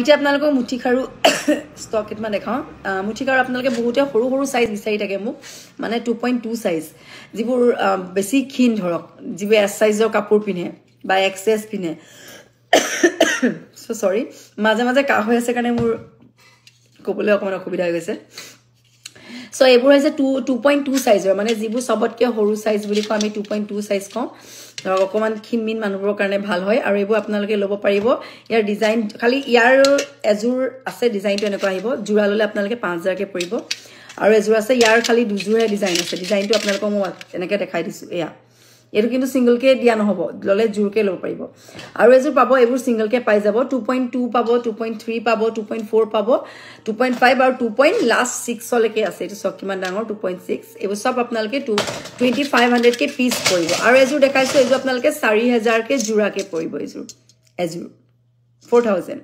এতিয়া আপোনালোকৰ মুঠি খাৰু ষ্টক কেইটামান দেখাওঁ মুঠি খাৰু আপোনালোকে বহুতে সৰু সৰু চাইজ বিচাৰি থাকে মোক মানে টু পইণ্ট টু চাইজ যিবোৰ বেছি ক্ষীণ ধৰক যিবোৰ এছ চাইজৰ কাপোৰ পিন্ধে বা এক্স এছ পিন্ধে চৰি মাজে মাজে কাহ হৈ আছে কাৰণে মোৰ ক'বলৈ অকণমান অসুবিধা হৈ গৈছে চ' এইবোৰ হৈছে টু টু পইণ্ট টু চাইজৰ মানে যিবোৰ চবতকৈ সৰু চাইজ বুলি কওঁ আমি টু পইণ্ট টু চাইজ কওঁ ধৰক অকণমান ক্ষীণমিন মানুহবোৰৰ কাৰণে ভাল হয় আৰু এইবোৰ আপোনালোকে ল'ব পাৰিব ইয়াৰ ডিজাইন খালি ইয়াৰ এযোৰ আছে ডিজাইনটো এনেকুৱা আহিব যোৰা ল'লে আপোনালোকে পাঁচ হাজাৰকৈ পৰিব আৰু এযোৰ আছে ইয়াৰ খালি দুযোৰহে ডিজাইন আছে ডিজাইনটো আপোনালোকক মই এনেকৈ দেখাই দিছোঁ এয়া এইটো কিন্তু ছিংগলকে দিয়া নহ'ব ল'লে জোৰকে ল'ব পাৰিব আৰু এযোৰ পাব এইবোৰ ছিংগলকে পাই যাব টু পইণ্ট টু পাব টু পইণ্ট থ্ৰী পাব টু পইণ্ট ফ'ৰ পাব টু পইণ্ট ফাইভ আৰু টু পইণ্ট লাষ্ট ছিক্সলৈকে আছে এইটো চাওক কিমান ডাঙৰ টু পইণ্ট ছিক্স এইবোৰ চব আপোনালোকে টু টুৱেণ্টি ফাইভ হাণ্ড্ৰেডকে পিচ পৰিব আৰু এযোৰ দেখাইছোঁ এইযোৰ আপোনালোকে চাৰি হেজাৰকে জোৰাকে পৰিব এইযোৰ এযোৰ ফ'ৰ থাউজেণ্ড